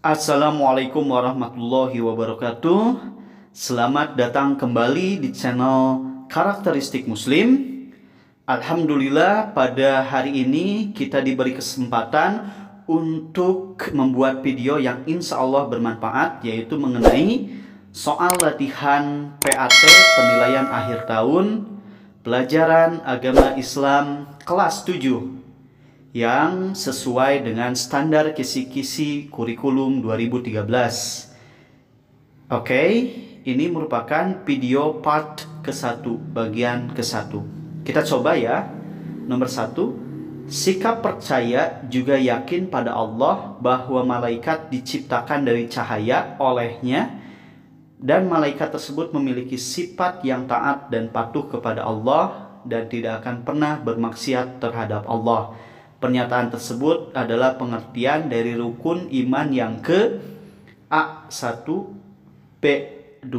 Assalamualaikum warahmatullahi wabarakatuh. Selamat datang kembali di channel Karakteristik Muslim. Alhamdulillah pada hari ini kita diberi kesempatan untuk membuat video yang insya Allah bermanfaat yaitu mengenai soal latihan PAT penilaian akhir tahun pelajaran agama Islam kelas 7 yang sesuai dengan standar kisi-kisi kurikulum 2013. Oke, okay, ini merupakan video part ke-1, bagian ke-1. Kita coba ya. Nomor 1, sikap percaya juga yakin pada Allah bahwa malaikat diciptakan dari cahaya olehnya dan malaikat tersebut memiliki sifat yang taat dan patuh kepada Allah dan tidak akan pernah bermaksiat terhadap Allah. Pernyataan tersebut adalah pengertian dari rukun iman yang ke A1, B2,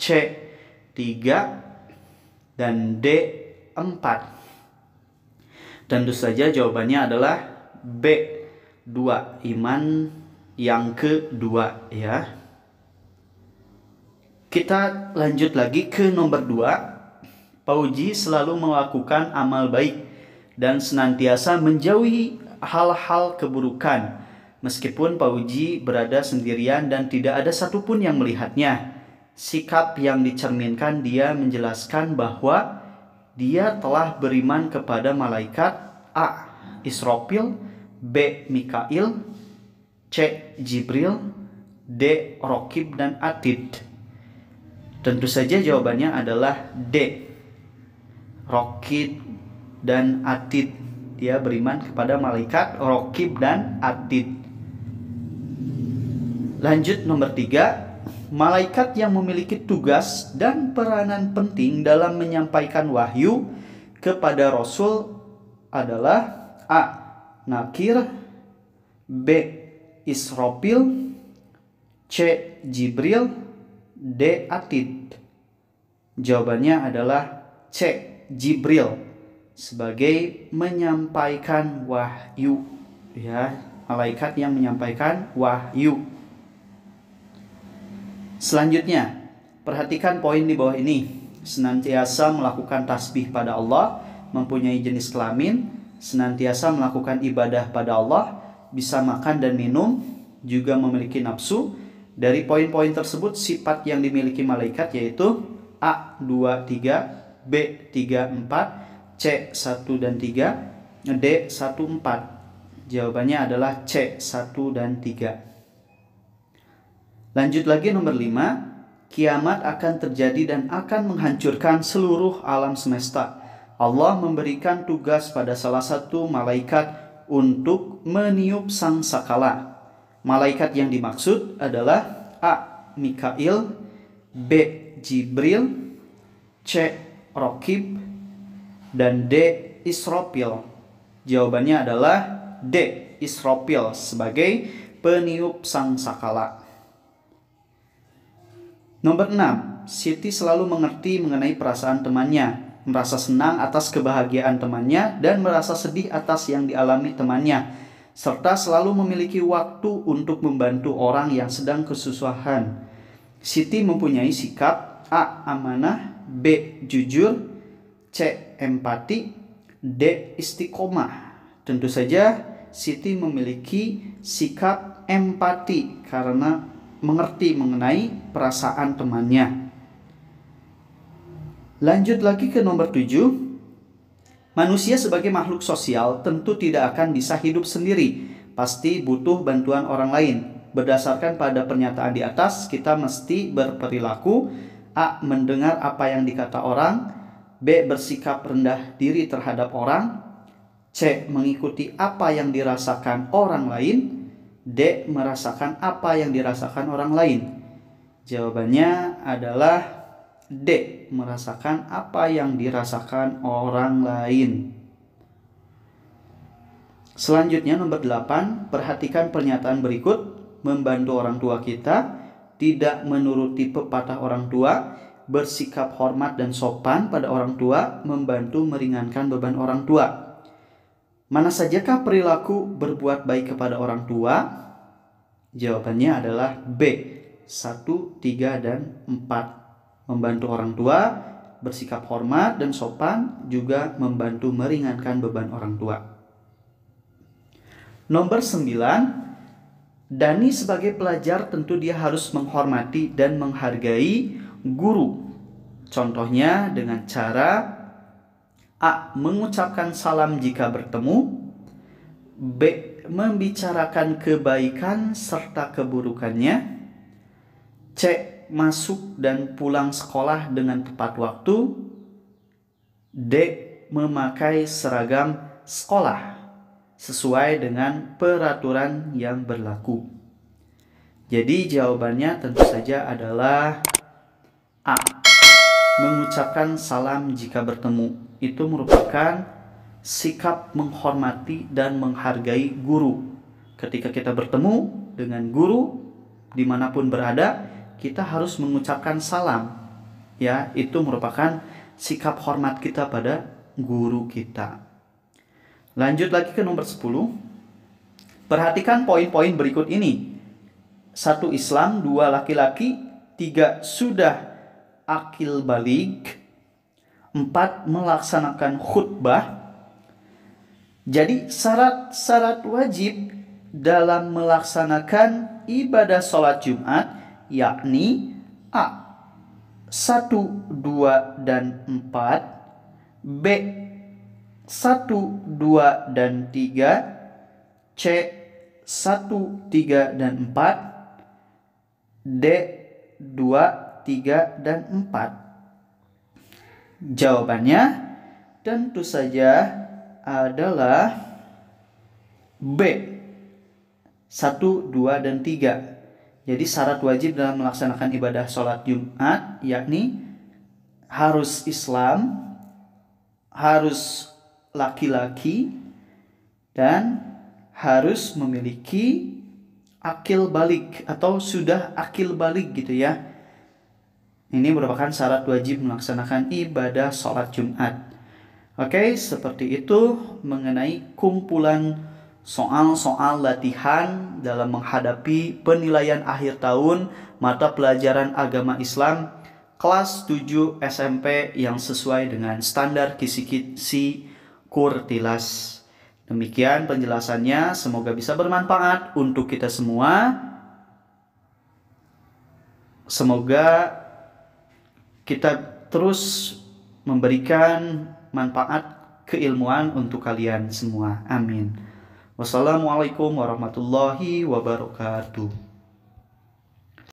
C3, dan D4. tentu saja jawabannya adalah B2, iman yang kedua ya. Kita lanjut lagi ke nomor 2. Pauji selalu melakukan amal baik dan senantiasa menjauhi hal-hal keburukan meskipun Pauji berada sendirian dan tidak ada satupun yang melihatnya. Sikap yang dicerminkan dia menjelaskan bahwa dia telah beriman kepada malaikat A. Isropil B. Mikail C. Jibril D. Rokib dan Atid Tentu saja jawabannya adalah D. Rokib dan Atid. Dia beriman kepada malaikat Rokib dan Atid. Lanjut nomor tiga, malaikat yang memiliki tugas dan peranan penting dalam menyampaikan wahyu kepada Rasul adalah A. Nakir B. Isropil C. Jibril D. Atid Jawabannya adalah C. Jibril sebagai menyampaikan wahyu ya malaikat yang menyampaikan wahyu selanjutnya perhatikan poin di bawah ini senantiasa melakukan tasbih pada Allah mempunyai jenis kelamin senantiasa melakukan ibadah pada Allah bisa makan dan minum juga memiliki nafsu dari poin-poin tersebut sifat yang dimiliki malaikat yaitu A23 B34 C 1 dan 3, D 1 4. Jawabannya adalah C 1 dan 3. Lanjut lagi nomor 5, kiamat akan terjadi dan akan menghancurkan seluruh alam semesta. Allah memberikan tugas pada salah satu malaikat untuk meniup sang sakala. Malaikat yang dimaksud adalah A. Mikail B. Jibril C. Rokib dan D Isropil. Jawabannya adalah D Isropil sebagai peniup sang sakala. Nomor 6. Siti selalu mengerti mengenai perasaan temannya, merasa senang atas kebahagiaan temannya dan merasa sedih atas yang dialami temannya, serta selalu memiliki waktu untuk membantu orang yang sedang kesusahan. Siti mempunyai sikap A. amanah, B. jujur, C empati, D istiqomah. Tentu saja Siti memiliki sikap empati karena mengerti mengenai perasaan temannya. Lanjut lagi ke nomor 7. Manusia sebagai makhluk sosial tentu tidak akan bisa hidup sendiri, pasti butuh bantuan orang lain. Berdasarkan pada pernyataan di atas, kita mesti berperilaku A. Mendengar apa yang dikata orang B. Bersikap rendah diri terhadap orang. C. Mengikuti apa yang dirasakan orang lain. D. Merasakan apa yang dirasakan orang lain. Jawabannya adalah D. Merasakan apa yang dirasakan orang lain. Selanjutnya nomor 8, perhatikan pernyataan berikut. Membantu orang tua kita, tidak menuruti pepatah orang tua, bersikap hormat dan sopan pada orang tua membantu meringankan beban orang tua. Mana sajakah perilaku berbuat baik kepada orang tua? Jawabannya adalah B. 1, 3, dan 4. Membantu orang tua, bersikap hormat dan sopan, juga membantu meringankan beban orang tua. Nomor 9, Dani sebagai pelajar tentu dia harus menghormati dan menghargai guru. Contohnya dengan cara A. Mengucapkan salam jika bertemu B. Membicarakan kebaikan serta keburukannya C. Masuk dan pulang sekolah dengan tepat waktu D. Memakai seragam sekolah sesuai dengan peraturan yang berlaku. Jadi jawabannya tentu saja adalah Mengucapkan salam jika bertemu itu merupakan sikap menghormati dan menghargai guru. Ketika kita bertemu dengan guru dimanapun berada, kita harus mengucapkan salam. Ya, itu merupakan sikap hormat kita pada guru kita. Lanjut lagi ke nomor 10. Perhatikan poin-poin berikut ini. Satu Islam, dua laki-laki, tiga sudah akil balik. Empat, melaksanakan khutbah. Jadi syarat-syarat wajib dalam melaksanakan ibadah sholat Jumat yakni A. satu dua dan empat, B. satu dua dan tiga, C. satu tiga dan empat, D. dua 3, dan 4? Jawabannya tentu saja adalah B. 1, 2, dan 3. Jadi syarat wajib dalam melaksanakan ibadah sholat Jumat yakni harus Islam, harus laki-laki, dan harus memiliki akil balik atau sudah akil balik gitu ya. Ini merupakan syarat wajib melaksanakan ibadah sholat Jumat. Oke, seperti itu mengenai kumpulan soal-soal latihan dalam menghadapi penilaian akhir tahun mata pelajaran agama Islam kelas 7 SMP yang sesuai dengan standar kisi-kisi kurtilas. Demikian penjelasannya, semoga bisa bermanfaat untuk kita semua. Semoga kita terus memberikan manfaat keilmuan untuk kalian semua. Amin. Wassalamualaikum warahmatullahi wabarakatuh.